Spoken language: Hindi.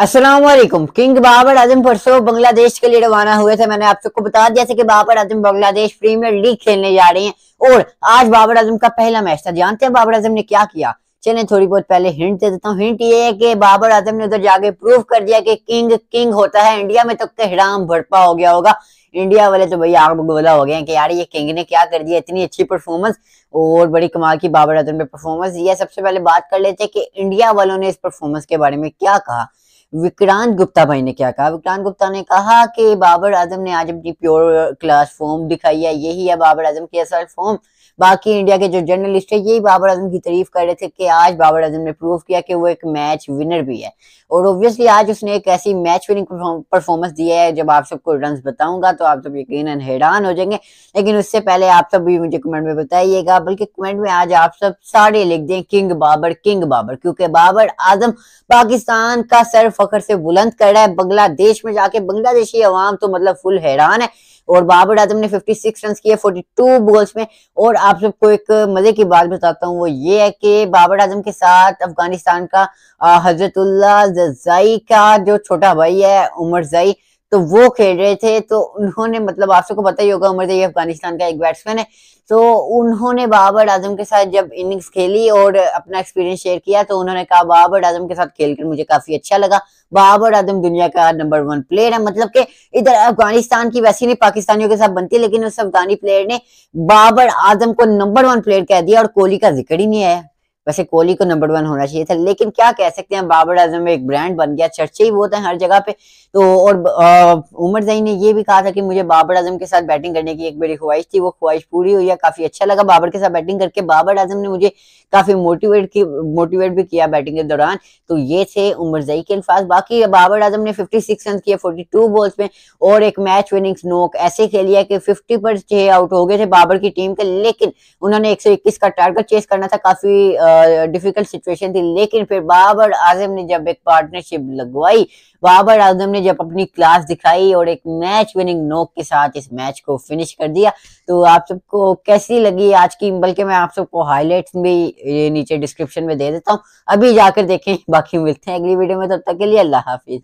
असलम किंग बाबर आजम परसों बांग्लादेश के लिए रवाना हुए थे मैंने आप सबको बता दिया था कि बाबर आजम बांग्लादेश प्रीमियर लीग खेलने जा रहे हैं और आज बाबर आजम का पहला मैच था जानते हैं बाबर आजम ने क्या किया चले थोड़ी बहुत पहले हिंट दे देता हूँ हिंट ये है कि बाबर आजम ने उधर जाके प्रूव कर दिया कि किंग किंग होता है इंडिया में तो कहराम भड़पा हो गया होगा इंडिया वाले तो भैया आग बगोला हो गए हैं कि यार ये किंग ने क्या कर दिया इतनी अच्छी परफॉर्मेंस और बड़ी कमाल की बाबर आजम ने परफॉर्मेंस दिया सबसे पहले बात कर लेते हैं कि इंडिया वालों ने इस परफॉर्मेंस के बारे में क्या कहा विक्रांत गुप्ता भाई ने क्या कहा विक्रांत गुप्ता ने कहा कि बाबर आजम ने आज अपनी प्योर क्लास फॉर्म दिखाई है यही है बाबर आजम की असल फॉर्म बाकी इंडिया के जो जर्नलिस्ट है यही बाबर आजम की तारीफ कर रहे थे कि आज बाबर आजम ने प्रूव किया कि वो एक मैच विनर भी है और ऑब्वियसली आज उसने एक ऐसी मैच विनिंग परफॉर्मेंस दी है जब आप सबको रन बताऊंगा तो आप सब यकीन हैरान हो जाएंगे लेकिन उससे पहले आप सब भी मुझे कमेंट में बताइएगा बल्कि कमेंट में आज आप सब सारे लिख दें किंग बाबर किंग बाबर क्योंकि बाबर आजम पाकिस्तान का सर्फ फखर से बुलंद कर रहा है बांग्लादेश में जाके बांग्लादेशी अवाम तो मतलब फुल हैरान है और बाबर आजम ने 56 रन किए 42 बॉल्स में और आप सबको एक मजे की बात बताता हूँ वो ये है कि बाबर आजम के साथ अफगानिस्तान का हजरतुल्ला जजाई का जो छोटा भाई है उमर जई तो वो खेल रहे थे तो उन्होंने मतलब आप सबको पता ही होगा उमर जई तो अफगानिस्तान का एक बैट्समैन है तो उन्होंने बाबर आजम के साथ जब इनिंग्स खेली और अपना एक्सपीरियंस शेयर किया तो उन्होंने कहा बाबर आजम के साथ खेलकर मुझे काफी अच्छा लगा बाबर आजम दुनिया का नंबर वन प्लेयर है मतलब कि इधर अफगानिस्तान की वैसी नहीं पाकिस्तानियों के साथ बनती लेकिन उस अफगानी प्लेयर ने बाबर आजम को नंबर वन प्लेयर कह दिया और कोहली का जिक्र ही नहीं आया वैसे कोहली को नंबर वन होना चाहिए था लेकिन क्या कह सकते हैं बाबर आजम एक ब्रांड बन गया चर्चे ही बहुत है हर जगह पे तो और उमर जई ने यह भी कहा था कि मुझे बाबर आजम के साथ बैटिंग करने की एक बड़ी ख्वाहिश थी वो ख्वाहिश पूरी हुई है काफी अच्छा लगा बाबर के साथ बैटिंग करके बाबर आजम ने मुझे काफी मोटिवेट की मोटिवेट भी किया बैटिंग के दौरान तो ये थे उमर जई के अल्फाज बाकी बाबर आजम ने फिफ्टी सिक्स रन किए फोर्टी टू बॉल्स में और एक मैच विनिंग नोक ऐसे खेलिया कि फिफ्टी पर छह आउट हो गए थे बाबर की टीम के लेकिन उन्होंने एक का टारगेट चेस करना था काफी डिफिकल्ट सिचुएशन थी लेकिन फिर बाबर आजम ने जब एक पार्टनरशिप लगवाई बाबर आजम ने जब अपनी क्लास दिखाई और एक मैच विनिंग नोक के साथ इस मैच को फिनिश कर दिया तो आप सबको कैसी लगी आज की बल्कि मैं आप सबको हाईलाइट भी नीचे डिस्क्रिप्शन में दे देता हूँ अभी जाकर देखें बाकी मिलते हैं अगली वीडियो में तब तक के लिए अल्लाह हाफिज